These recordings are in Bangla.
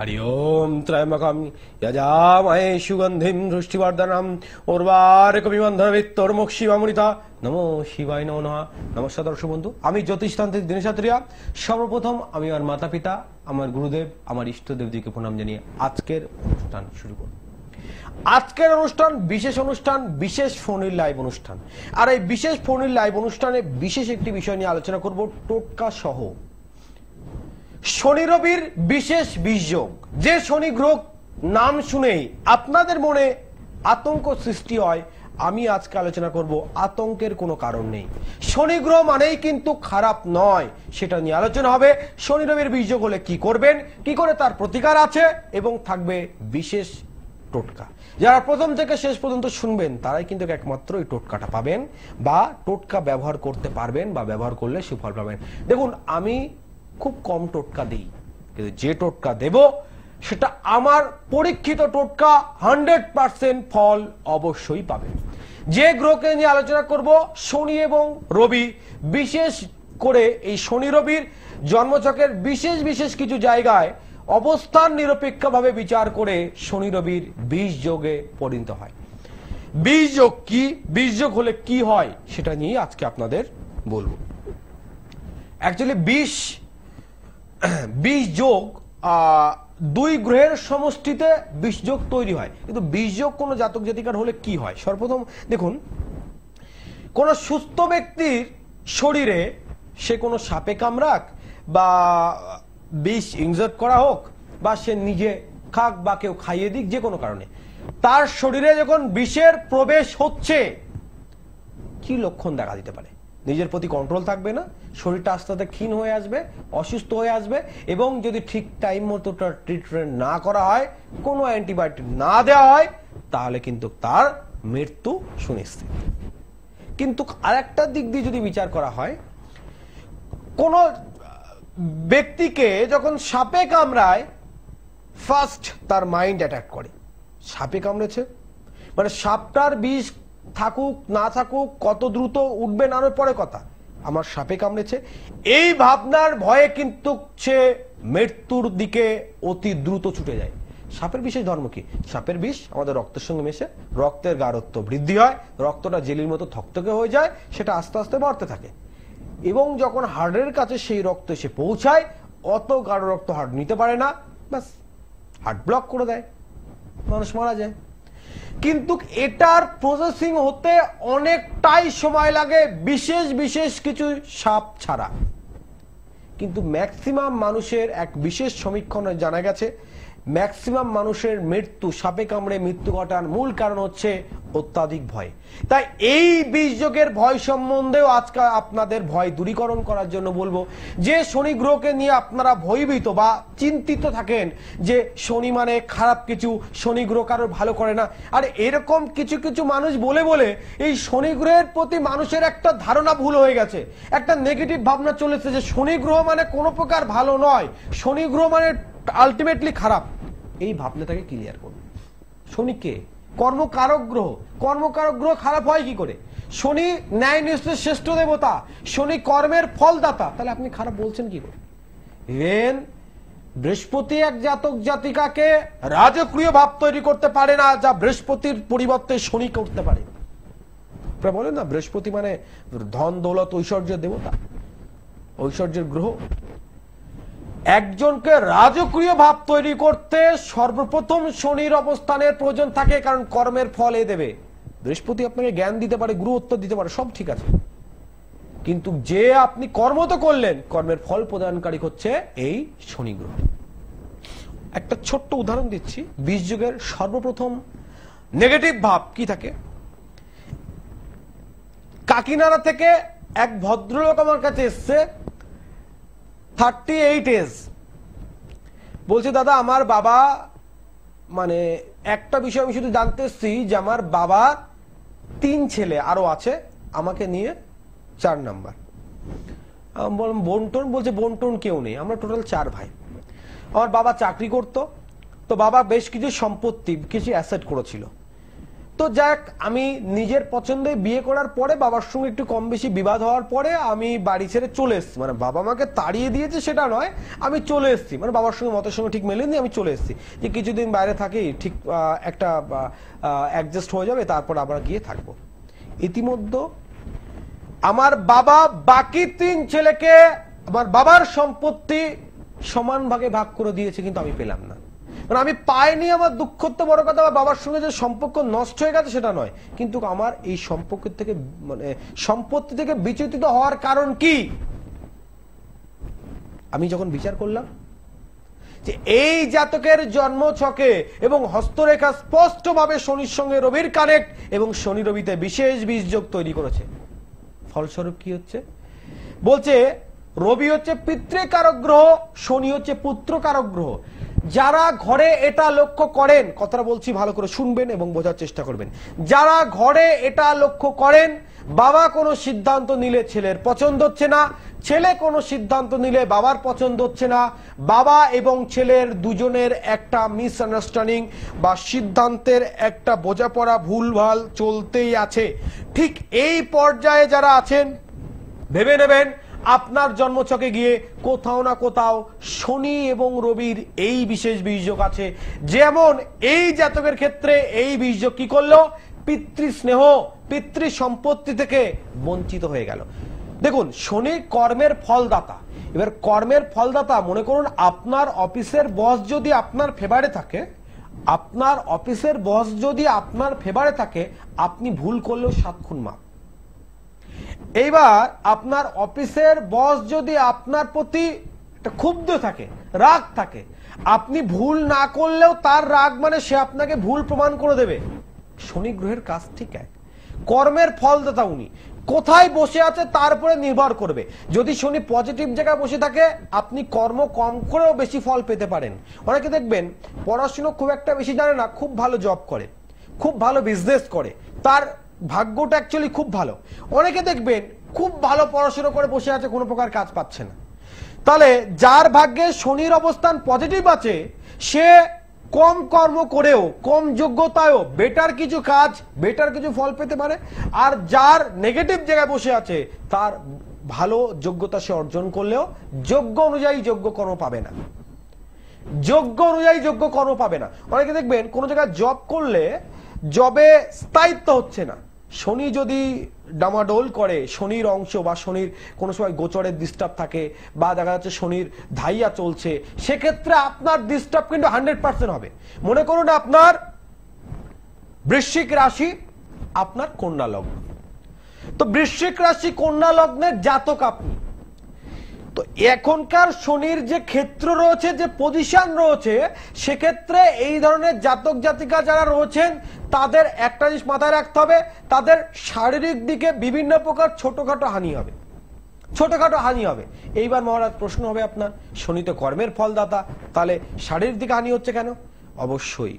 হরি हरि ओं त्रयम्बकं यजामहे सुगन्धिं दृष्टिवर्धनम् শিবামৃতা নমো শিবায় নম নমা নমস্কার দর্শক বন্ধু আমি জ্যোতিষতান্ত্রিক দীনেশাত্রিয়া সর্বপ্রথম আমি আমার মাতা পিতা আমার গুরুদেব আমার ইষ্টদেবদিকে প্রণাম জানিয়ে আজকের অনুষ্ঠান শুরু করব আজকের অনুষ্ঠান বিশেষ অনুষ্ঠান বিশেষ ফোনের লাইভ অনুষ্ঠান আর এই বিশেষ ফোনের লাইভ অনুষ্ঠানে বিশেষ একটি বিষয় নিয়ে আলোচনা করব টোটকা সহ শনি রবির বিশেষ বিষযোগ যে শনি গ্রহ নাম শুনেই আপনাদের মনে আতঙ্ক সৃষ্টি হয় আমি আজকে আলোচনা করব আতঙ্কের কোনো কারণ নেই শনি গ্রহ মানেই কিন্তু খারাপ নয় সেটা নিয়ে আলোচনা হবে শনি রবির বিষযোগ হলে কি করবেন কি করে তার প্রতিকার আছে এবং থাকবে বিশেষ টোটকা যারা প্রথম থেকে শেষ পর্যন্ত শুনবেন তারাই কিন্তু একমাত্র এই টোটকাটা পাবেন বা টোটকা ব্যবহার করতে পারবেন বা ব্যবহার করলে সুফল পাবেন দেখুন আমি খুব কম টোটকা দিই কিন্তু যে টোটকা দেব সেটা আমার পরীক্ষিত টোটকা হান্ড্রেড পার্সেন্ট ফল অবশ্যই পাবে যে গ্রহকে নিয়ে আলোচনা করব শনি এবং রবি বিশেষ করে এই শনি রবির জন্মচকের বিশেষ বিশেষ কিছু জায়গায় অবস্থান নিরপেক্ষভাবে বিচার করে শনি রবির বিষ যোগে পরিণত হয় বিষ যোগ কি বিষ যোগ হলে কি হয় সেটা নিয়ে আজকে আপনাদের বলবো অ্যাকচুয়ালি বিষ বিষ যোগ দুই গ্রহের সমষ্টিতে বিষ যোগ তৈরি হয় কিন্তু বিষ যোগ কোনো জাতক জাতিকার হলে কি হয় সর্বপ্রথম দেখুন কোনো সুস্থ ব্যক্তির শরীরে সে কোনো সাপে কামড়াক বা বিষ ইনজার্ট করা হোক বা সে নিজে খাক বা কেউ খাইয়ে দিক যে কোনো কারণে তার শরীরে যখন বিষের প্রবেশ হচ্ছে কি লক্ষণ দেখা দিতে পারে নিজের প্রতি কন্ট্রোল থাকবে না শরীরটা আস্তে আস্তে ক্ষীণ হয়ে আসবে অসুস্থ হয়ে আসবে এবং যদি ঠিক টাইম মতো ট্রিটমেন্ট না করা হয় কোনো অ্যান্টিবায়োটিক না দেওয়া হয় তাহলে কিন্তু তার মৃত্যু সুনিশ্চিত কিন্তু আরেকটা দিক দিয়ে যদি বিচার করা হয় কোনো ব্যক্তিকে যখন সাপে কামড়ায় ফার্স্ট তার মাইন্ড অ্যাটাক করে সাপে কামড়েছে মানে সাপটার বিষ থাকুক না থাকুক কত দ্রুত উঠবে না পরে কথা আমার সাপে কামড়েছে এই ভাবনার ভয়ে কিন্তু সে মৃত্যুর দিকে অতি দ্রুত ছুটে যায় সাপের বিষের ধর্ম কি সাপের বিষ আমাদের রক্তের সঙ্গে মেশে রক্তের গারত্ব বৃদ্ধি হয় রক্তটা জেলির মতো থকথকে হয়ে যায় সেটা আস্তে আস্তে বাড়তে থাকে এবং যখন হার্টের কাছে সেই রক্ত এসে পৌঁছায় অত গাঢ় রক্ত হার্ট নিতে পারে না ব্যাস হার্ট ব্লক করে দেয় মানুষ মারা যায় কিন্তু এটার প্রসেসিং হতে অনেকটাই সময় লাগে বিশেষ বিশেষ কিছু সাপ ছাড়া কিন্তু ম্যাক্সিমাম মানুষের এক বিশেষ সমীক্ষণে জানা গেছে ম্যাক্সিমাম মানুষের মৃত্যু সাপে কামড়ে মৃত্যু ঘটার মূল কারণ হচ্ছে অত্যাধিক ভয় তাই এই বীজযোগের ভয় সম্বন্ধেও আজকাল আপনাদের ভয় দূরীকরণ করার জন্য বলবো যে শনি গ্রহকে নিয়ে আপনারা ভয়ভীত বা চিন্তিত থাকেন যে শনি মানে খারাপ কিছু শনি গ্রহ কারো ভালো করে না আর এরকম কিছু কিছু মানুষ বলে বলে এই শনি গ্রহের প্রতি মানুষের একটা ধারণা ভুল হয়ে গেছে একটা নেগেটিভ ভাবনা চলেছে যে শনি গ্রহ মানে কোনো প্রকার ভালো নয় শনি গ্রহ মানে আলটিমেটলি খারাপ এই ভাবনাটাকে ক্লিয়ার করুন শনি কে কর্মকারক গ্রহ কর্মকারক গ্রহ খারাপ হয় কি করে শনি ন্যায় নিশ্চয় শ্রেষ্ঠ দেবতা শনি কর্মের ফলদাতা তাহলে আপনি খারাপ বলছেন কি করে ইভেন বৃহস্পতি এক জাতক জাতিকাকে রাজক্রিয় ভাব তৈরি করতে পারে না যা বৃহস্পতির পরিবর্তে শনি করতে পারে বলেন না বৃহস্পতি মানে ধন দৌলত ঐশ্বর্য দেবতা ঐশ্বর্যের গ্রহ একজনকে রাজকীয় ভাব তৈরি করতে সর্বপ্রথম শনির অবস্থানের প্রয়োজন থাকে কারণ কর্মের ফল এ দেবে বৃহস্পতি আপনাকে জ্ঞান দিতে পারে গুরুত্ব দিতে পারে সব ঠিক আছে কিন্তু যে আপনি কর্ম তো করলেন কর্মের ফল প্রদানকারী হচ্ছে এই শনি গ্রহ একটা ছোট্ট উদাহরণ দিচ্ছি বিশ যুগের সর্বপ্রথম নেগেটিভ ভাব কি থাকে কাকিনারা থেকে এক ভদ্রলোক আমার কাছে এসছে থার্টি এইট এজ বলছে দাদা আমার বাবা মানে একটা বিষয় আমি শুধু জানতে এসছি যে আমার বাবা তিন ছেলে আরও আছে আমাকে নিয়ে চার নাম্বার বললাম বন্টন বলছে টোন কেউ নেই আমরা টোটাল চার ভাই আমার বাবা চাকরি করত তো বাবা বেশ কিছু সম্পত্তি কিছু অ্যাসেট করেছিল তো যাক আমি নিজের পছন্দে বিয়ে করার পরে বাবার সঙ্গে একটু কম বেশি বিবাদ হওয়ার পরে আমি বাড়ি ছেড়ে চলে এসেছি মানে বাবা মাকে তাড়িয়ে দিয়েছে সেটা নয় আমি চলে এসেছি মানে বাবার সঙ্গে মতের সঙ্গে ঠিক মেলেনি আমি চলে এসেছি যে কিছুদিন বাইরে থাকি ঠিক একটা অ্যাডজাস্ট হয়ে যাবে তারপর আবার গিয়ে থাকবো ইতিমধ্যে আমার বাবা বাকি তিন ছেলেকে আমার বাবার সম্পত্তি সমান ভাগে ভাগ করে দিয়েছে কিন্তু আমি পেলাম না মানে আমি পাইনি আমার দুঃখ তো বড় কথা বা বাবার সঙ্গে যে সম্পর্ক নষ্ট হয়ে গেছে সেটা নয় কিন্তু আমার এই সম্পর্ক থেকে মানে সম্পত্তি থেকে বিচ্যুতিত হওয়ার কারণ কি আমি যখন বিচার করলাম যে এই জাতকের জন্ম ছকে এবং হস্তরেখা স্পষ্টভাবে শনির সঙ্গে রবির কানেক্ট এবং শনি রবিতে বিশেষ বীজযোগ তৈরি করেছে ফলস্বরূপ কি হচ্ছে বলছে রবি হচ্ছে পিতৃকারক গ্রহ শনি হচ্ছে পুত্রকারক গ্রহ যারা ঘরে এটা লক্ষ্য করেন কথাটা বলছি ভালো করে শুনবেন এবং বোঝার চেষ্টা করবেন যারা ঘরে এটা লক্ষ্য করেন বাবা কোনো সিদ্ধান্ত নিলে ছেলের পছন্দ হচ্ছে না ছেলে কোনো সিদ্ধান্ত নিলে বাবার পছন্দ হচ্ছে না বাবা এবং ছেলের দুজনের একটা মিসআন্ডারস্ট্যান্ডিং বা সিদ্ধান্তের একটা বোঝাপড়া ভুলভাল চলতেই আছে ঠিক এই পর্যায়ে যারা আছেন ভেবে নেবেন আপনার জন্মছকে গিয়ে কোথাও না কোথাও শনি এবং রবির এই বিশেষ বীর্যোগ আছে যেমন এই জাতকের ক্ষেত্রে এই বীর্যোগ কি করলো পিতৃ স্নেহ পিতৃ সম্পত্তি থেকে বঞ্চিত হয়ে গেল দেখুন শনি কর্মের ফলদাতা এবার কর্মের ফলদাতা মনে করুন আপনার অফিসের বস যদি আপনার ফেভারে থাকে আপনার অফিসের বস যদি আপনার ফেভারে থাকে আপনি ভুল করলেও সাত খুন মাপ এইবার আপনার অফিসের বস যদি আপনার প্রতি ক্ষুব্ধ থাকে রাগ থাকে আপনি ভুল না করলেও তার রাগ মানে সে আপনাকে ভুল প্রমাণ করে দেবে শনি গ্রহের কাজ ঠিক এক কর্মের ফলদাতা উনি কোথায় বসে আছে তার উপরে নির্ভর করবে যদি শনি পজিটিভ জায়গায় বসে থাকে আপনি কর্ম কম করেও বেশি ফল পেতে পারেন অনেকে দেখবেন পড়াশুনো খুব একটা বেশি জানে না খুব ভালো জব করে খুব ভালো বিজনেস করে তার ভাগ্যটা অ্যাকচুয়ালি খুব ভালো অনেকে দেখবেন খুব ভালো পড়াশুনো করে বসে আছে কোনো প্রকার কাজ পাচ্ছে না তাহলে যার ভাগ্যে শনির অবস্থান পজিটিভ আছে সে কম কর্ম করেও কম যোগ্যতায়ও বেটার কিছু কাজ বেটার কিছু ফল পেতে পারে আর যার নেগেটিভ জায়গায় বসে আছে তার ভালো যোগ্যতা সে অর্জন করলেও যোগ্য অনুযায়ী যোগ্য কর্ম পাবে না যোগ্য অনুযায়ী যোগ্য কর্ম পাবে না অনেকে দেখবেন কোনো জায়গায় জব করলে জবে স্থায়িত্ব হচ্ছে না শনি যদি ডামাডোল করে শনির অংশ বা শনির কোনো সময় গোচরের ডিস্টার্ব থাকে বা দেখা যাচ্ছে শনির ধাইয়া চলছে সেক্ষেত্রে আপনার ডিস্টার্ব কিন্তু হান্ড্রেড পার্সেন্ট হবে মনে করুন আপনার বৃশ্চিক রাশি আপনার কন্যা লগ্ন তো বৃশ্চিক রাশি কন্যা লগ্নের জাতক আপনি তো এখনকার শনির যে ক্ষেত্র রয়েছে যে পজিশন রয়েছে সেক্ষেত্রে এই ধরনের জাতক জাতিকা যারা রয়েছেন তাদের একটা জিনিস মাথায় রাখতে হবে তাদের শারীরিক দিকে বিভিন্ন প্রকার ছোটোখাটো হানি হবে ছোটোখাটো হানি হবে এইবার মহারাজ প্রশ্ন হবে আপনার শনি তো কর্মের ফলদাতা তাহলে শারীরিক দিকে হানি হচ্ছে কেন অবশ্যই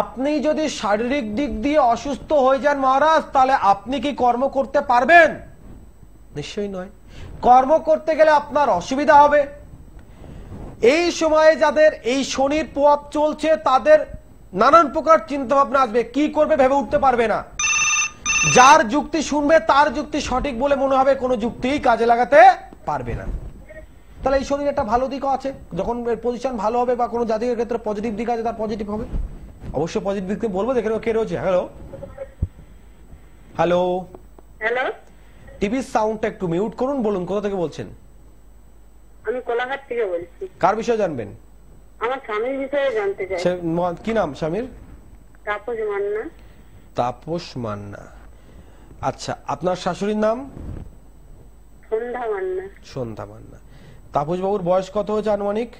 আপনি যদি শারীরিক দিক দিয়ে অসুস্থ হয়ে যান মহারাজ তাহলে আপনি কি কর্ম করতে পারবেন নিশ্চয়ই নয় কর্ম করতে গেলে আপনার অসুবিধা হবে এই সময়ে যাদের এই শনির প্রভাব চলছে তাদের নানান প্রকার চিন্তা ভাবনা আসবে কি করবে ভেবে উঠতে পারবে না যার যুক্তি শুনবে তার যুক্তি সঠিক বলে মনে হবে কোনো যুক্তি কাজে লাগাতে পারবে না তাহলে এই শনির একটা ভালো দিকও আছে যখন এর পজিশন ভালো হবে বা কোনো জাতির ক্ষেত্রে পজিটিভ দিক আছে তার পজিটিভ হবে অবশ্যই পজিটিভ দিক বলবো দেখে কে রয়েছে হ্যালো হ্যালো টিভির সাউন্ডটা একটু মিউট করুন বলুন কোথা থেকে বলছেন আমি কোলাঘাট থেকে বলছি কার বিষয়ে জানবেন আমার স্বামীর বিষয়ে জানতে চাই কি নাম স্বামীর তাপস মান্না তাপস মান্না আচ্ছা আপনার শাশুড়ির নাম সন্ধ্যা মান্না সন্ধ্যা মান্না তাপস বাবুর বয়স কত হয়েছে আনুমানিক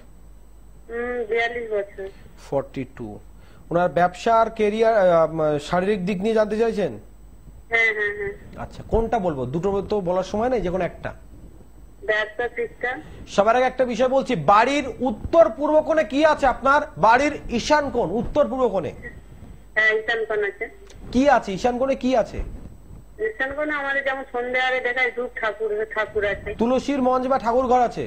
বছর ফর্টি টু ওনার ব্যবসা আর কেরিয়ার শারীরিক দিক নিয়ে জানতে চাইছেন হ্যাঁ, হ্যাঁ, হ্যাঁ। আচ্ছা কোনটা বলবো দুটো তো বলার সময় নাই যে কোনো একটা সবার আগে একটা বিষয় বলছি বাড়ির উত্তর পূর্ব কোণে কি আছে আপনার বাড়ির ঈশান কোণ উত্তর পূর্ব কোণে কি আছে ঈশান কোণে কি আছে তুলসীর মঞ্চ বা ঠাকুর ঘর আছে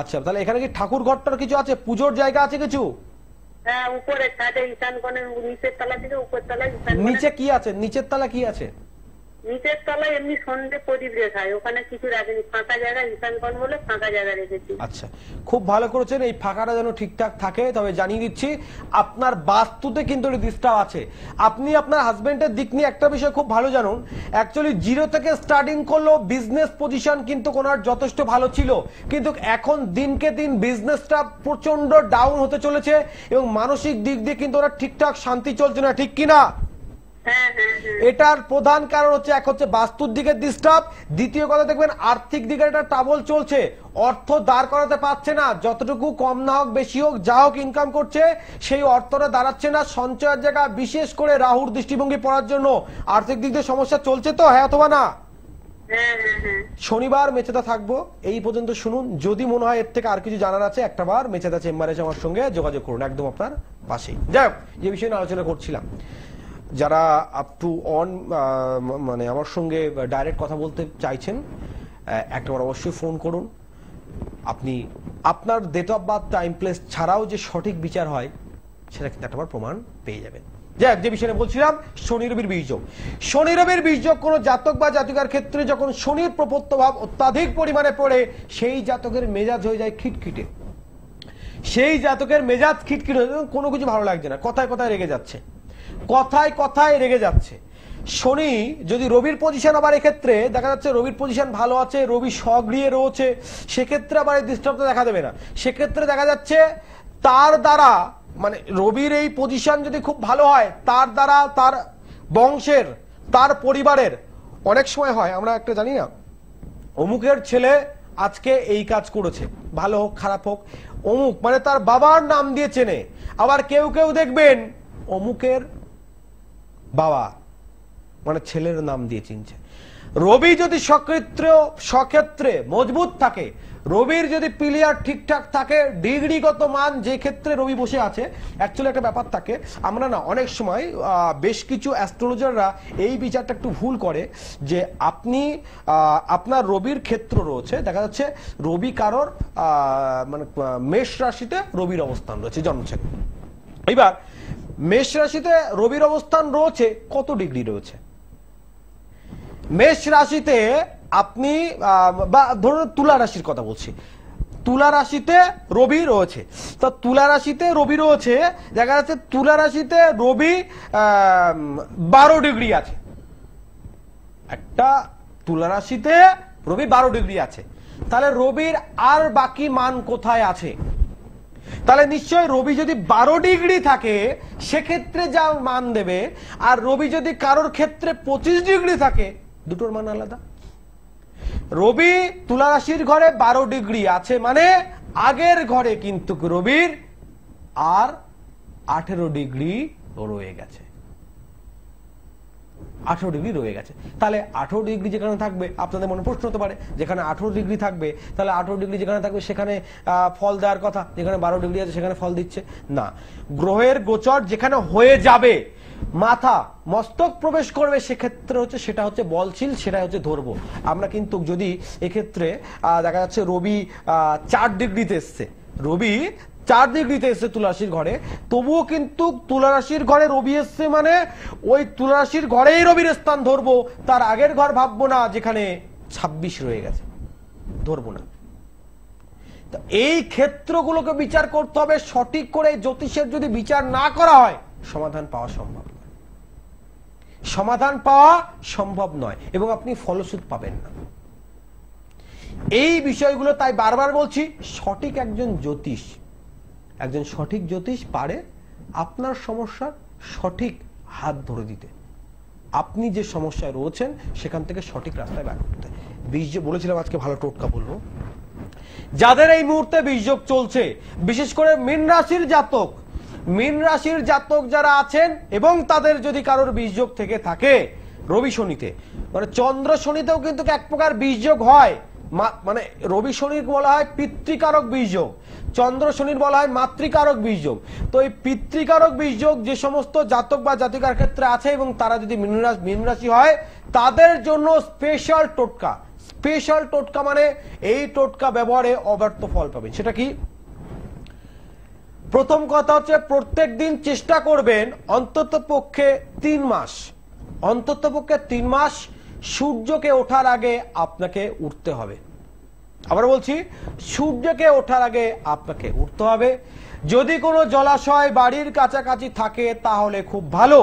আচ্ছা তাহলে এখানে কি ঠাকুর ঘরটার কিছু আছে পুজোর জায়গা আছে কিছু হ্যাঁ উপরে ছাদে ঈশানগণের নিচের তলা থেকে উপর তলা নিচে কি আছে নিচের তলা কি আছে নিচের তলায় এমনি সন্ধে প্রদীপ রেখায় ওখানে কিছু রাখেনি ফাঁকা জায়গা ঈশানকর্ম বলে ফাঁকা জায়গা রেখেছি আচ্ছা খুব ভালো করেছেন এই ফাঁকাটা যেন ঠিকঠাক থাকে তবে জানিয়ে দিচ্ছি আপনার বাস্তুতে কিন্তু ডিস্টার্ব আছে আপনি আপনার হাজবেন্ডের দিক নিয়ে একটা বিষয় খুব ভালো জানুন অ্যাকচুয়ালি জিরো থেকে স্টার্টিং করলো বিজনেস পজিশন কিন্তু ওনার যথেষ্ট ভালো ছিল কিন্তু এখন দিনকে দিন বিজনেসটা প্রচন্ড ডাউন হতে চলেছে এবং মানসিক দিক দিয়ে কিন্তু ওনার ঠিকঠাক শান্তি চলছে না ঠিক কিনা হ্যাঁ, হ্যাঁ, হ্যাঁ। এটার প্রধান কারণ হচ্ছে এক হচ্ছে বাস্তুর দিকের ডিস্টার্ব দ্বিতীয় কথা দেখবেন আর্থিক দিকের একটা টাবল চলছে অর্থ দাঁড় করাতে পারছে না যতটুকু কম না হোক বেশি হোক যা হোক ইনকাম করছে সেই অর্থটা দাঁড়াচ্ছে না সঞ্চয়ের জায়গা বিশেষ করে রাহুর দৃষ্টিভঙ্গি পড়ার জন্য আর্থিক দিক দিয়ে সমস্যা চলছে তো হ্যাঁ অথবা না শনিবার মেচেদা থাকবো এই পর্যন্ত শুনুন যদি মনে হয় এর থেকে আর কিছু জানার আছে একটা বার মেচেদা চেম্বারে আমার সঙ্গে যোগাযোগ করুন একদম আপনার পাশেই যাই হোক যে বিষয়ে আলোচনা করছিলাম যারা আপ টু অন মানে আমার সঙ্গে ডাইরেক্ট কথা বলতে চাইছেন একটাবার অবশ্যই ফোন করুন আপনি আপনার date of birth time place ছাড়াও যে সঠিক বিচার হয় সেটা কিন্তু একটাবার প্রমাণ পেয়ে যাবেন যাক যে বিষয়ে বলছিলাম শনি রবির বীর্যোগ শনি রবির বীর্যোগ কোনো জাতক বা জাতিকার ক্ষেত্রে যখন শনির ভাব অত্যাধিক পরিমাণে পড়ে সেই জাতকের মেজাজ হয়ে যায় খিটখিটে সেই জাতকের মেজাজ খিটখিটে কোনো কিছু ভালো লাগছে না কথায় কথায় রেগে যাচ্ছে কথায় কথায় রেগে যাচ্ছে শনি যদি রবির পজিশন আবার এক্ষেত্রে দেখা যাচ্ছে রবির পজিশন ভালো আছে রবি স্বগৃহে রয়েছে সেক্ষেত্রে আবার এই ডিস্টার্বটা দেখা দেবে না সেক্ষেত্রে দেখা যাচ্ছে তার দ্বারা মানে রবির এই পজিশন যদি খুব ভালো হয় তার দ্বারা তার বংশের তার পরিবারের অনেক সময় হয় আমরা একটা জানি না অমুকের ছেলে আজকে এই কাজ করেছে ভালো হোক খারাপ হোক অমুক মানে তার বাবার নাম দিয়ে চেনে আবার কেউ কেউ দেখবেন অমুকের বাবা মানে ছেলের নাম দিয়ে চিনছে রবি যদি সক্ষেত্রে সক্ষেত্রে মজবুত থাকে রবির যদি প্লেয়ার ঠিকঠাক থাকে ডিগ্রিগত মান যে ক্ষেত্রে রবি বসে আছে অ্যাকচুয়ালি একটা ব্যাপার থাকে আমরা না অনেক সময় বেশ কিছু অ্যাস্ট্রোলজাররা এই বিচারটা একটু ভুল করে যে আপনি আপনার রবির ক্ষেত্র রয়েছে দেখা যাচ্ছে রবি কারোর মানে মেষ রাশিতে রবির অবস্থান রয়েছে জন্মছে এবার মেষ রাশিতে রবির অবস্থান রয়েছে কত ডিগ্রি রয়েছে মেষ রাশিতে আপনি বা ধরুন তুলা রাশির কথা বলছি তুলা রাশিতে রবি রয়েছে তো তুলা রাশিতে রবি রয়েছে দেখা যাচ্ছে তুলা রাশিতে রবি বারো ডিগ্রি আছে একটা তুলা রাশিতে রবি বারো ডিগ্রি আছে তাহলে রবির আর বাকি মান কোথায় আছে তাহলে নিশ্চয় রবি যদি বারো ডিগ্রি থাকে সেক্ষেত্রে যা মান দেবে আর রবি যদি কারোর ক্ষেত্রে পঁচিশ ডিগ্রি থাকে দুটোর মান আলাদা রবি তুলারাশির ঘরে বারো ডিগ্রি আছে মানে আগের ঘরে কিন্তু রবির আর আঠেরো ডিগ্রি রয়ে গেছে আঠেরো ডিগ্রি রয়ে গেছে তাহলে আঠেরো ডিগ্রি যেখানে থাকবে আপনাদের মনে প্রশ্ন হতে পারে যেখানে আঠেরো ডিগ্রি থাকবে তাহলে আঠেরো ডিগ্রি যেখানে থাকবে সেখানে ফল দেওয়ার কথা যেখানে বারো ডিগ্রি আছে সেখানে ফল দিচ্ছে না গ্রহের গোচর যেখানে হয়ে যাবে মাথা মস্তক প্রবেশ করবে সেক্ষেত্রে হচ্ছে সেটা হচ্ছে বলশীল সেটা হচ্ছে ধরবো আমরা কিন্তু যদি এক্ষেত্রে দেখা যাচ্ছে রবি চার ডিগ্রিতে এসছে রবি চার ডিগ্রিতে এসছে তুলারাশির ঘরে তবুও কিন্তু তুলারাশির ঘরে রবি এসছে মানে ওই তুলারাশির ঘরেই রবির স্থান ধরবো তার আগের ঘর ভাববো না যেখানে ২৬ রয়ে গেছে ধরবো না এই ক্ষেত্রগুলোকে বিচার করতে হবে সঠিক করে জ্যোতিষের যদি বিচার না করা হয় সমাধান পাওয়া সম্ভব নয় সমাধান পাওয়া সম্ভব নয় এবং আপনি ফলসুদ পাবেন না এই বিষয়গুলো তাই বারবার বলছি সঠিক একজন জ্যোতিষ একজন সঠিক জ্যোতিষ পারে আপনার সমস্যার সঠিক হাত ধরে দিতে আপনি যে সমস্যায় রয়েছেন সেখান থেকে সঠিক রাস্তায় বের করতে বীর্য বলেছিলাম আজকে ভালো টোটকা বলবো যাদের এই মুহূর্তে বীর্যোগ চলছে বিশেষ করে মিন রাশির জাতক মিন রাশির জাতক যারা আছেন এবং তাদের যদি কারোর বীর্যোগ থেকে থাকে রবি শনিতে মানে চন্দ্র শনিতেও কিন্তু এক প্রকার বীর্যোগ হয় মানে রবি শনির বলা হয় পিতৃকারক বীর্যোগ চন্দ্র শনির বলা হয় মাতৃকারক বীজযোগ তো এই পিতৃকারক বীজযোগ যে সমস্ত জাতক বা জাতিকার ক্ষেত্রে আছে এবং তারা যদি মিনরাশি হয় তাদের জন্য স্পেশাল টোটকা স্পেশাল টোটকা মানে এই টোটকা ব্যবহারে অব্যর্থ ফল পাবেন সেটা কি প্রথম কথা হচ্ছে প্রত্যেক দিন চেষ্টা করবেন অন্তত পক্ষে তিন মাস অন্তত পক্ষে তিন মাস সূর্যকে ওঠার আগে আপনাকে উঠতে হবে আবার বলছি সূর্যকে ওঠার আগে আপনাকে উঠতে হবে যদি কোনো জলাশয় বাড়ির কাছাকাছি থাকে তাহলে খুব ভালো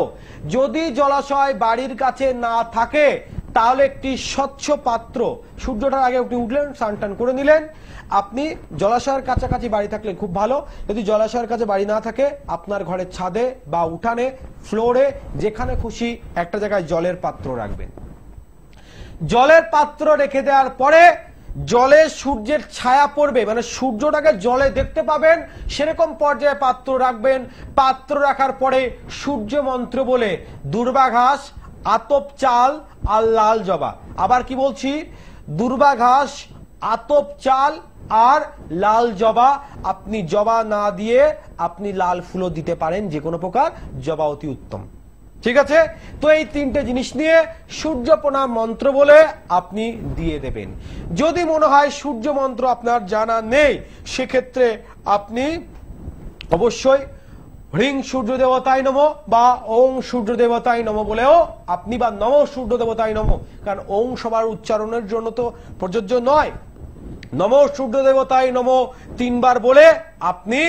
যদি জলাশয় বাড়ির কাছে না থাকে তাহলে একটি স্বচ্ছ পাত্র সূর্যটার আগে উঠে উঠলেন টান করে নিলেন আপনি জলাশয়ের কাছাকাছি বাড়ি থাকলে খুব ভালো যদি জলাশয়ের কাছে বাড়ি না থাকে আপনার ঘরের ছাদে বা উঠানে ফ্লোরে যেখানে খুশি একটা জায়গায় জলের পাত্র রাখবেন জলের পাত্র রেখে দেওয়ার পরে জলে সূর্যের ছায়া পড়বে মানে সূর্যটাকে জলে দেখতে পাবেন সেরকম পর্যায়ে পাত্র রাখবেন পাত্র রাখার পরে সূর্য মন্ত্র বলে দুর্বাঘাস আতপ চাল আর লাল জবা আবার কি বলছি দুর্বাঘাস আতপ চাল আর লাল জবা আপনি জবা না দিয়ে আপনি লাল ফুলও দিতে পারেন যে কোনো প্রকার জবা অতি উত্তম ঠিক আছে তো এই তিনটে জিনিস নিয়ে সূর্য প্রণাম মন্ত্র বলে আপনি দিয়ে দেবেন যদি মনে হয় সূর্য মন্ত্র আপনার জানা নেই সেক্ষেত্রে আপনি অবশ্যই হ্রিং সূর্য দেবতায় নম বা ওং সূর্য দেবতায় নম বলেও আপনি বা নম সূর্য দেবতাই নম কারণ ওং সবার উচ্চারণের জন্য তো প্রযোজ্য নয় নম সূর্য দেবতায় নম তিনবার বলে আপনি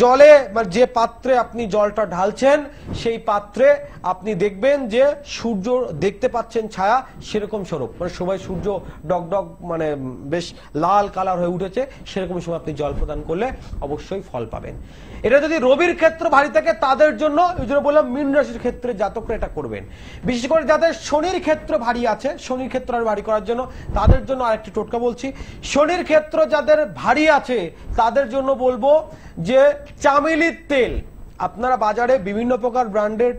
জলে মানে যে পাত্রে আপনি জলটা ঢালছেন সেই পাত্রে আপনি দেখবেন যে সূর্য দেখতে পাচ্ছেন ছায়া সেরকম স্বরূপ মানে সময় সূর্য ডগডগ মানে বেশ লাল কালার হয়ে উঠেছে সেরকম সময় আপনি জল প্রদান করলে অবশ্যই ফল পাবেন এটা যদি রবির ক্ষেত্র ভারী থাকে তাদের জন্য ওই জন্য বললাম মীন রাশির ক্ষেত্রে জাতকরা এটা করবেন বিশেষ করে যাদের শনির ক্ষেত্র ভারী আছে শনির ক্ষেত্র আর ভারী করার জন্য তাদের জন্য আরেকটি টোটকা বলছি শনির ক্ষেত্র যাদের ভারী আছে তাদের জন্য বলবো যে চামেলির তেল আপনারা বাজারে বিভিন্ন প্রকার ব্র্যান্ডেড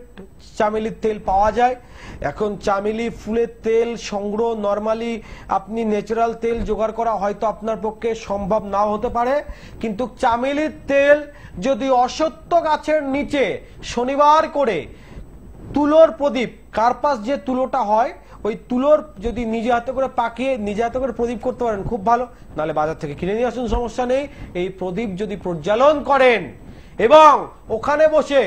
চামেলির তেল পাওয়া যায় এখন চামেলি ফুলের তেল সংগ্রহ নর্মালি আপনি ন্যাচারাল তেল জোগাড় করা হয়তো আপনার পক্ষে সম্ভব নাও হতে পারে কিন্তু চামেলির তেল যদি অসত্য গাছের নিচে শনিবার করে তুলোর প্রদীপ কার্পাস যে তুলোটা হয় ওই তুলোর যদি নিজে হাতে করে পাকিয়ে নিজে হাতে করে প্রদীপ করতে পারেন খুব ভালো নাহলে বাজার থেকে কিনে নিয়ে আসুন সমস্যা নেই এই প্রদীপ যদি প্রজ্বালন করেন এবং ওখানে বসে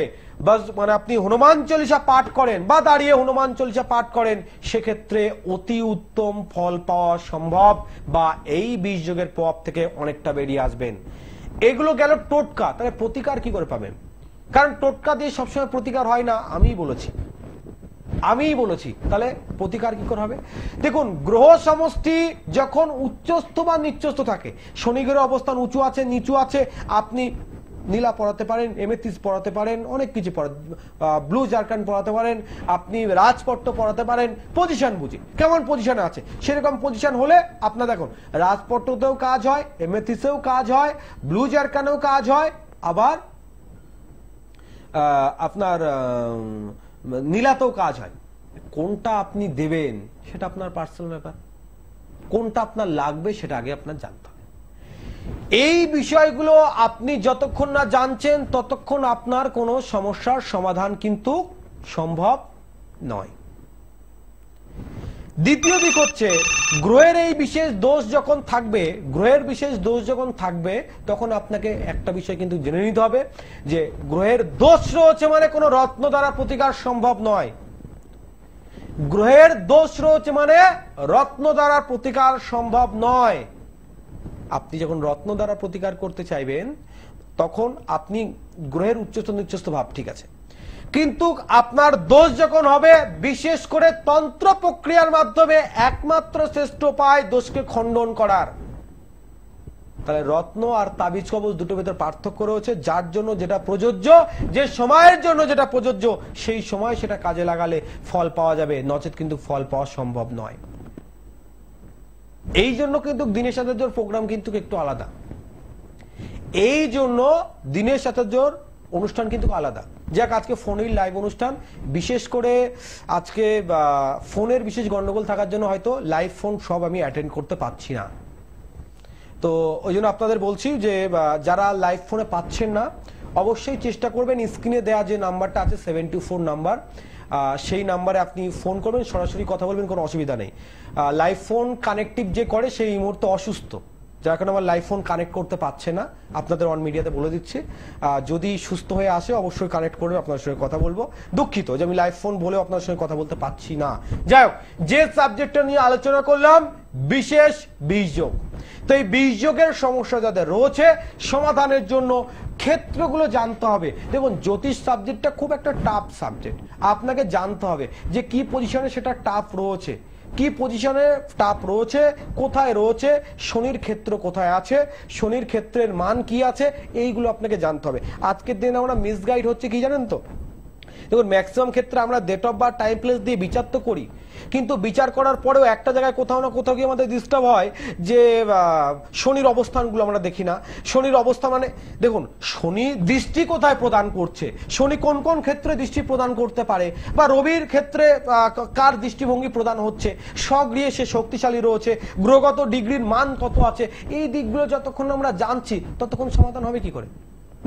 মানে আপনি হনুমান চল্লিশা পাঠ করেন বা দাঁড়িয়ে হনুমান চল্লিশা পাঠ করেন সেক্ষেত্রে অতি উত্তম ফল পাওয়া সম্ভব বা এই বিষ যোগের প্রভাব থেকে অনেকটা বেরিয়ে আসবেন এগুলো গেল টোটকা তাহলে প্রতিকার কি করে পাবেন কারণ টোটকা দিয়ে সবসময় প্রতিকার হয় না আমি বলেছি আমিই বলেছি তাহলে প্রতিকার কি করে হবে দেখুন গ্রহ সমষ্টি যখন উচ্চস্থ বা নিচস্থ থাকে শনি গ্রহ অবস্থান উঁচু আছে নিচু আছে আপনি নীলা পড়াতে পারেন এমেথিস পড়াতে পারেন অনেক কিছু ব্লু জার্কান পড়াতে পারেন আপনি রাজপট্ট পড়াতে পারেন পজিশন বুঝি কেমন পজিশন আছে সেরকম পজিশন হলে আপনার দেখুন রাজপট্টতেও কাজ হয় এমেথিসেও কাজ হয় ব্লু জার্কানেও কাজ হয় আবার আপনার নীলাতেও কাজ হয় কোনটা আপনি দেবেন সেটা আপনার পার্সোনাল ব্যাপার কোনটা আপনার লাগবে সেটা আগে আপনার জানতে হবে এই বিষয়গুলো আপনি যতক্ষণ না জানছেন ততক্ষণ আপনার কোনো সমস্যার সমাধান কিন্তু সম্ভব নয় দ্বিতীয় দিক হচ্ছে গ্রহের এই বিশেষ দোষ যখন থাকবে গ্রহের বিশেষ দোষ যখন থাকবে তখন আপনাকে একটা বিষয় কিন্তু জেনে নিতে হবে যে গ্রহের দোষ রয়েছে মানে কোনো রত্ন দ্বারা প্রতিকার সম্ভব নয় গ্রহের দোষ রয়েছে মানে রত্ন দ্বারা প্রতিকার সম্ভব নয় আপনি যখন রত্ন দ্বারা প্রতিকার করতে চাইবেন তখন আপনি গ্রহের উচ্চস্থ নিচ্ছস্থ ভাব ঠিক আছে কিন্তু আপনার দোষ যখন হবে বিশেষ করে তন্ত্র প্রক্রিয়ার মাধ্যমে একমাত্র শ্রেষ্ঠ পায় দোষকে খণ্ডন করার তাহলে রত্ন আর তাবিজ কবজ দুটো ভেতর পার্থক্য রয়েছে যার জন্য যেটা প্রযোজ্য যে সময়ের জন্য যেটা প্রযোজ্য সেই সময় সেটা কাজে লাগালে ফল পাওয়া যাবে নচেত কিন্তু ফল পাওয়া সম্ভব নয় এই জন্য কিন্তু দিনের সাথে প্রোগ্রাম কিন্তু একটু আলাদা এই জন্য দিনের সাথে অনুষ্ঠান কিন্তু আলাদা যাক আজকে ফোনের লাইভ অনুষ্ঠান বিশেষ করে আজকে ফোনের বিশেষ গন্ডগোল থাকার জন্য হয়তো লাইভ ফোন সব আমি অ্যাটেন্ড করতে পারছি না তো ওই জন্য আপনাদের বলছি যে যারা লাইভ ফোনে পাচ্ছেন না অবশ্যই চেষ্টা করবেন স্ক্রিনে দেওয়া যে নাম্বারটা আছে সেভেন টু ফোর নাম্বার সেই নাম্বারে আপনি ফোন করবেন সরাসরি কথা বলবেন কোনো অসুবিধা নেই লাইভ ফোন কানেক্টিভ যে করে সেই মুহূর্তে অসুস্থ যার কারণে আমার লাইভ ফোন কানেক্ট করতে পারছে না আপনাদের অন মিডিয়াতে বলে দিচ্ছি যদি সুস্থ হয়ে আসে অবশ্যই কানেক্ট করবে আপনার সঙ্গে কথা বলবো দুঃখিত যে আমি লাইভ ফোন বলে আপনার সঙ্গে কথা বলতে পারছি না যাই হোক যে সাবজেক্টটা নিয়ে আলোচনা করলাম বিশেষ যোগ তো এই যোগের সমস্যা যাদের রয়েছে সমাধানের জন্য ক্ষেত্রগুলো জানতে হবে দেখুন জ্যোতিষ সাবজেক্টটা খুব একটা টাফ সাবজেক্ট আপনাকে জানতে হবে যে কি পজিশনে সেটা টাফ রয়েছে কি পজিশনে টাপ রয়েছে কোথায় রয়েছে শনির ক্ষেত্র কোথায় আছে শনির ক্ষেত্রের মান কি আছে এইগুলো আপনাকে জানতে হবে আজকের দিন আমরা মিসগাইড হচ্ছে কি জানেন তো দেখুন ম্যাক্সিমাম ক্ষেত্রে আমরা date of birth time place দিয়ে বিচার তো করি কিন্তু বিচার করার পরেও একটা জায়গায় কোথাও না কোথাও গিয়ে আমাদের ডিস্টার্ব হয় যে শনির অবস্থানগুলো আমরা দেখি না শনির অবস্থা মানে দেখুন শনি দৃষ্টি কোথায় প্রদান করছে শনি কোন কোন ক্ষেত্রে দৃষ্টি প্রদান করতে পারে বা রবির ক্ষেত্রে কার দৃষ্টিভঙ্গি প্রদান হচ্ছে স্বগৃহে সে শক্তিশালী রয়েছে গ্রহগত ডিগ্রির মান কত আছে এই দিকগুলো যতক্ষণ আমরা জানছি ততক্ষণ সমাধান হবে কি করে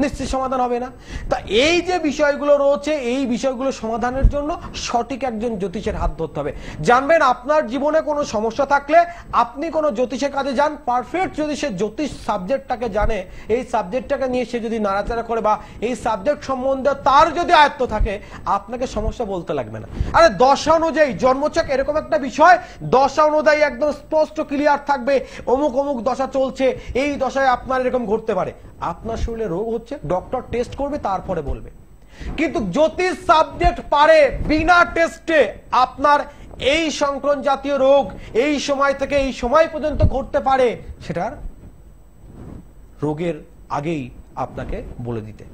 নিশ্চিত সমাধান হবে না তা এই যে বিষয়গুলো রয়েছে এই বিষয়গুলো সমাধানের জন্য সঠিক একজন জ্যোতিষের হাত ধরতে হবে জানবেন আপনার জীবনে কোনো সমস্যা থাকলে আপনি কোনো জ্যোতিষের কাজে যান পারফেক্ট যদি সে জ্যোতিষ সাবজেক্টটাকে জানে এই সাবজেক্টটাকে নিয়ে সে যদি নাড়াচাড়া করে বা এই সাবজেক্ট সম্বন্ধে তার যদি আয়ত্ত থাকে আপনাকে সমস্যা বলতে লাগবে না আরে দশা অনুযায়ী জন্মচক এরকম একটা বিষয় দশা অনুযায়ী একদম স্পষ্ট ক্লিয়ার থাকবে অমুক অমুক দশা চলছে এই দশায় আপনার এরকম ঘটতে পারে আপনার শরীরে রোগ হচ্ছে ডক্টর টেস্ট করবে তারপরে বলবে কিন্তু জ্যোতিষ সাবজেক্ট পারে বিনা টেস্টে আপনার এই সংক্রমণ জাতীয় রোগ এই সময় থেকে এই সময় পর্যন্ত ঘটতে পারে সেটার রোগের আগেই আপনাকে বলে দিতে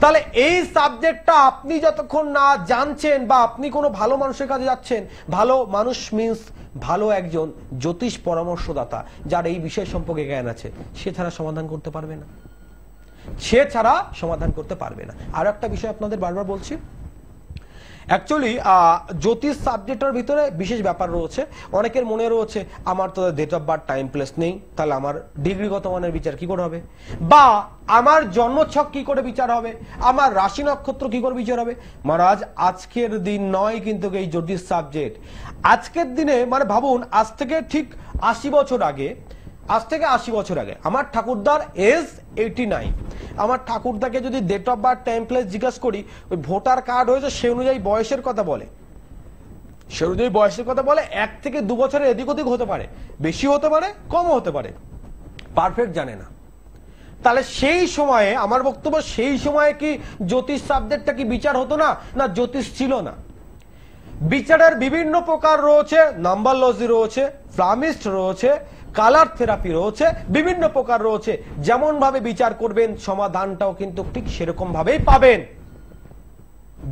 তাহলে এই সাবজেক্টটা আপনি যতক্ষণ না জানছেন বা আপনি কোনো ভালো মানুষের কাছে যাচ্ছেন ভালো মানুষ মিন্স ভালো একজন জ্যোতিষ পরামর্শদাতা যার এই বিষয় সম্পর্কে জ্ঞান আছে সে ছাড়া সমাধান করতে পারবে না সে ছাড়া সমাধান করতে পারবে না আর একটা বিষয় আপনাদের বারবার বলছি অ্যাকচুয়ালি জ্যোতিষ সাবজেক্টের ভিতরে বিশেষ ব্যাপার রয়েছে অনেকের মনে রয়েছে আমার তো date of birth time place নেই তাহলে আমার ডিগ্রিগত মানের বিচার কি করে হবে বা আমার জন্মছক কি করে বিচার হবে আমার রাশি নক্ষত্র কি করে বিচার হবে মহারাজ আজকের দিন নয় কিন্তু এই জ্যোতিষ সাবজেক্ট আজকের দিনে মানে ভাবুন আজ থেকে ঠিক আশি বছর আগে আজ থেকে আশি বছর আগে আমার ঠাকুরদার এজ এইটি নাইন আমার ঠাকুরদাকে যদি date of birth time place জিজ্ঞাসা করি ওই ভোটার কার্ড হয়েছে সে অনুযায়ী বয়সের কথা বলে সে অনুযায়ী বয়সের কথা বলে এক থেকে দু বছরের এদিক ওদিক হতে পারে বেশি হতে পারে কমও হতে পারে পারফেক্ট জানে না তাহলে সেই সময়ে আমার বক্তব্য সেই সময়ে কি জ্যোতিষ সাবজেক্টটা কি বিচার হতো না না জ্যোতিষ ছিল না বিচারের বিভিন্ন প্রকার রয়েছে নাম্বার লজি রয়েছে ফ্লামিস্ট রয়েছে কালার থেরাপি রয়েছে বিভিন্ন প্রকার রয়েছে যেমনভাবে বিচার করবেন সমাধানটাও কিন্তু ঠিক সেরকমভাবেই পাবেন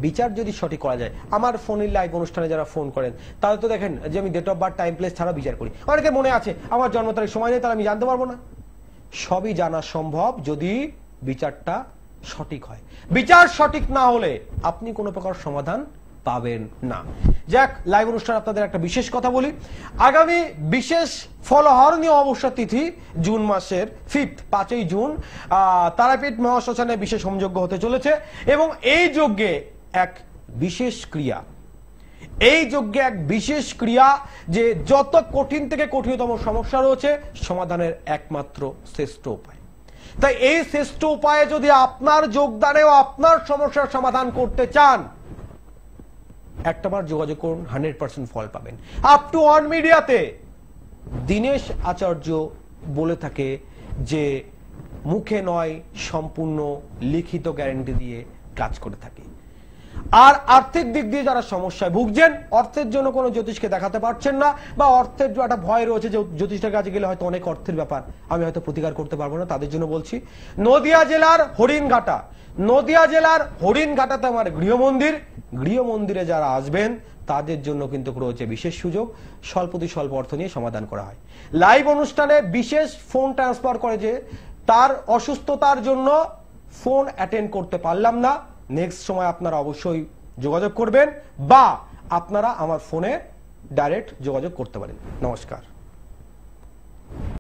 বিচার যদি সঠিক করা যায় আমার ফোনের লাইভ অনুষ্ঠানে যারা ফোন করেন তাদের তো দেখেন যে আমি date of birth time place ছাড়া বিচার করি অনেকে মনে আছে আমার জন্ম তারিখ সময় নেই তাহলে আমি জানতে পারবো না সবই জানা সম্ভব যদি বিচারটা সঠিক হয় বিচার সঠিক না হলে আপনি কোনো প্রকার সমাধান পাবেন না যাক লাইভ অনুষ্ঠান আপনাদের একটা বিশেষ কথা বলি আগামী বিশেষ ফলহরণীয় অবসর তিথি জুন মাসের ফিফথ পাঁচই জুন তারাপীঠ মহাশ্মশানে বিশেষ সংযোগ্য হতে চলেছে এবং এই যজ্ঞে এক বিশেষ ক্রিয়া এই যজ্ঞে এক বিশেষ ক্রিয়া যে যত কঠিন থেকে কঠিনতম সমস্যা রয়েছে সমাধানের একমাত্র শ্রেষ্ঠ উপায় তাই এই শ্রেষ্ঠ উপায়ে যদি আপনার যোগদানেও আপনার সমস্যার সমাধান করতে চান একটাবার যোগাযোগ করুন হান্ড্রেড পার্সেন্ট ফল পাবেন আপ টু অন মিডিয়াতে দীনেশ আচার্য বলে থাকে যে মুখে নয় সম্পূর্ণ লিখিত গ্যারেন্টি দিয়ে কাজ করে থাকি আর আর্থিক দিক দিয়ে যারা সমস্যায় ভুগছেন অর্থের জন্য কোনো জ্যোতিষকে দেখাতে পারছেন না বা অর্থের একটা ভয় রয়েছে যে জ্যোতিষের কাছে গেলে হয়তো অনেক অর্থের ব্যাপার আমি হয়তো প্রতিকার করতে পারবো না তাদের জন্য বলছি নদিয়া জেলার হরিণঘাটা নদিয়া জেলার হরিণঘাটাতে আমার গৃহমন্দির গৃহমন্দিরে যারা আসবেন তাদের জন্য কিন্তু রয়েছে বিশেষ সুযোগ স্বল্পতি স্বল্প অর্থ নিয়ে সমাধান করা হয় লাইভ অনুষ্ঠানে বিশেষ ফোন ট্রান্সফার করে যে তার অসুস্থতার জন্য ফোন অ্যাটেন্ড করতে পারলাম না নেক্সট সময় আপনারা অবশ্যই যোগাযোগ করবেন বা আপনারা আমার ফোনে ডাইরেক্ট যোগাযোগ করতে পারেন নমস্কার